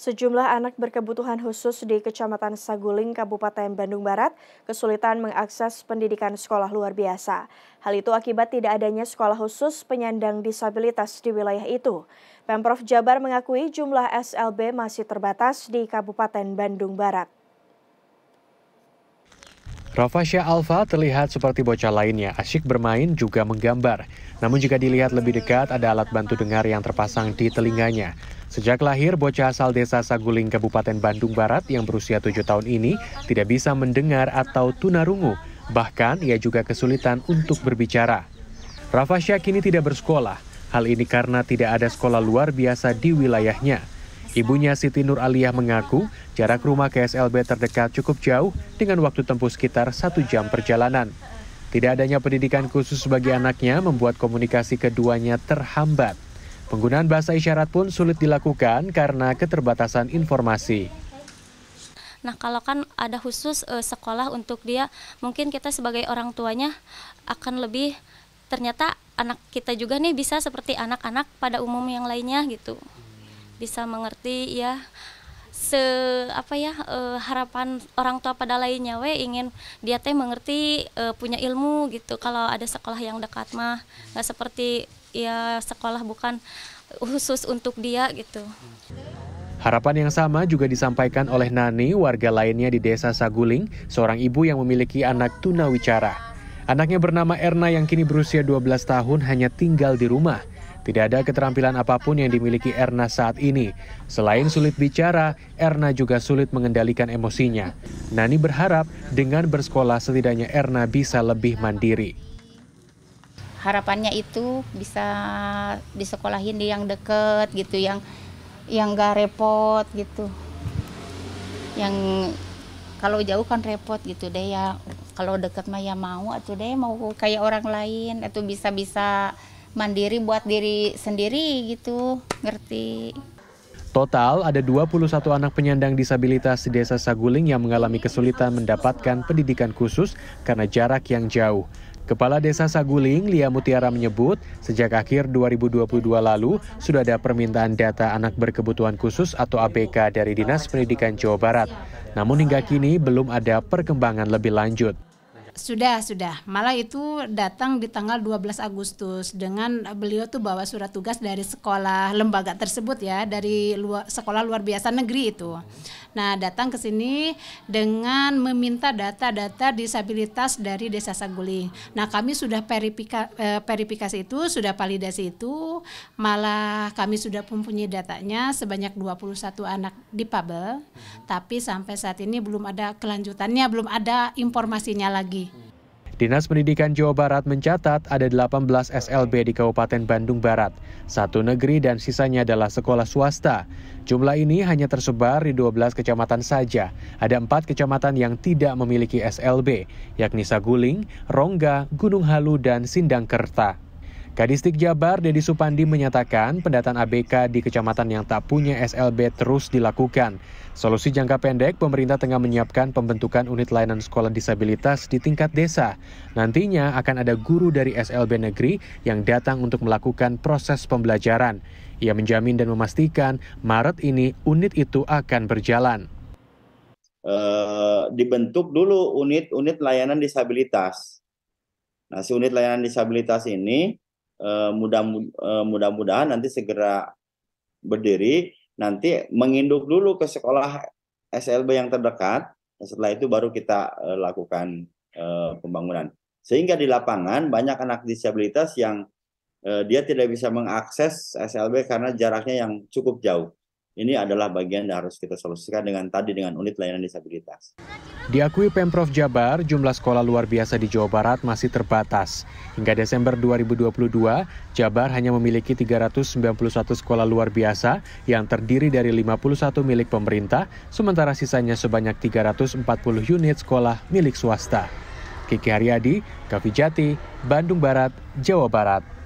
Sejumlah anak berkebutuhan khusus di Kecamatan Saguling, Kabupaten Bandung Barat, kesulitan mengakses pendidikan sekolah luar biasa. Hal itu akibat tidak adanya sekolah khusus penyandang disabilitas di wilayah itu. Pemprov Jabar mengakui jumlah SLB masih terbatas di Kabupaten Bandung Barat. Rafasha Alfa terlihat seperti bocah lainnya, asyik bermain juga menggambar. Namun jika dilihat lebih dekat, ada alat bantu dengar yang terpasang di telinganya. Sejak lahir, bocah asal desa Saguling, Kabupaten Bandung Barat yang berusia 7 tahun ini tidak bisa mendengar atau tunarungu, bahkan ia juga kesulitan untuk berbicara. Rafasya kini tidak bersekolah, hal ini karena tidak ada sekolah luar biasa di wilayahnya. Ibunya Siti Nur Aliyah mengaku jarak rumah ke SLB terdekat cukup jauh dengan waktu tempuh sekitar satu jam perjalanan. Tidak adanya pendidikan khusus bagi anaknya membuat komunikasi keduanya terhambat. Penggunaan bahasa isyarat pun sulit dilakukan karena keterbatasan informasi. Nah, kalau kan ada khusus e, sekolah untuk dia, mungkin kita sebagai orang tuanya akan lebih ternyata anak kita juga nih bisa seperti anak-anak pada umum yang lainnya gitu. Bisa mengerti ya se apa ya e, harapan orang tua pada lainnya we ingin dia teh mengerti e, punya ilmu gitu. Kalau ada sekolah yang dekat mah nggak seperti ya sekolah bukan khusus untuk dia gitu. Harapan yang sama juga disampaikan oleh Nani, warga lainnya di desa Saguling, seorang ibu yang memiliki anak tunawicara. Anaknya bernama Erna yang kini berusia 12 tahun hanya tinggal di rumah. Tidak ada keterampilan apapun yang dimiliki Erna saat ini. Selain sulit bicara, Erna juga sulit mengendalikan emosinya. Nani berharap dengan bersekolah setidaknya Erna bisa lebih mandiri harapannya itu bisa disekolahin di yang deket gitu yang yang gak repot gitu yang kalau jauh kan repot gitu deh ya kalau deket mah ya mau atau deh mau kayak orang lain atau bisa bisa mandiri buat diri sendiri gitu ngerti Total ada 21 anak penyandang disabilitas di Desa Saguling yang mengalami kesulitan mendapatkan pendidikan khusus karena jarak yang jauh. Kepala Desa Saguling, Lia Mutiara menyebut, sejak akhir 2022 lalu sudah ada permintaan data anak berkebutuhan khusus atau ABK dari Dinas Pendidikan Jawa Barat. Namun hingga kini belum ada perkembangan lebih lanjut. Sudah, sudah. Malah itu datang di tanggal 12 Agustus dengan beliau tuh bawa surat tugas dari sekolah lembaga tersebut ya, dari luar, sekolah luar biasa negeri itu. Nah, datang ke sini dengan meminta data-data disabilitas dari Desa Saguling. Nah, kami sudah verifika, eh, verifikasi itu, sudah validasi itu, malah kami sudah mempunyai datanya sebanyak 21 anak di pabel tapi sampai saat ini belum ada kelanjutannya, belum ada informasinya lagi. Dinas Pendidikan Jawa Barat mencatat ada 18 SLB di Kabupaten Bandung Barat, satu negeri dan sisanya adalah sekolah swasta. Jumlah ini hanya tersebar di 12 kecamatan saja. Ada empat kecamatan yang tidak memiliki SLB, yakni Saguling, Rongga, Gunung Halu, dan Sindangkerta. Kadistik Jabar Dedi Supandi menyatakan pendataan ABK di kecamatan yang tak punya SLB terus dilakukan. Solusi jangka pendek, pemerintah tengah menyiapkan pembentukan unit layanan sekolah disabilitas di tingkat desa. Nantinya akan ada guru dari SLB negeri yang datang untuk melakukan proses pembelajaran. Ia menjamin dan memastikan Maret ini unit itu akan berjalan. Uh, dibentuk dulu unit-unit layanan disabilitas. Nah, si unit layanan disabilitas ini Eh, mudah eh, mudah-mudahan nanti segera berdiri nanti menginduk dulu ke sekolah SLB yang terdekat setelah itu baru kita eh, lakukan pembangunan sehingga di lapangan banyak anak disabilitas yang dia tidak bisa mengakses SLB karena jaraknya yang cukup jauh ini adalah bagian yang harus kita solusikan dengan tadi dengan unit layanan disabilitas. Diakui Pemprov Jabar, jumlah sekolah luar biasa di Jawa Barat masih terbatas. Hingga Desember 2022, Jabar hanya memiliki 391 sekolah luar biasa yang terdiri dari 51 milik pemerintah, sementara sisanya sebanyak 340 unit sekolah milik swasta. Kiki Haryadi, Kavijati, Bandung Barat, Jawa Barat.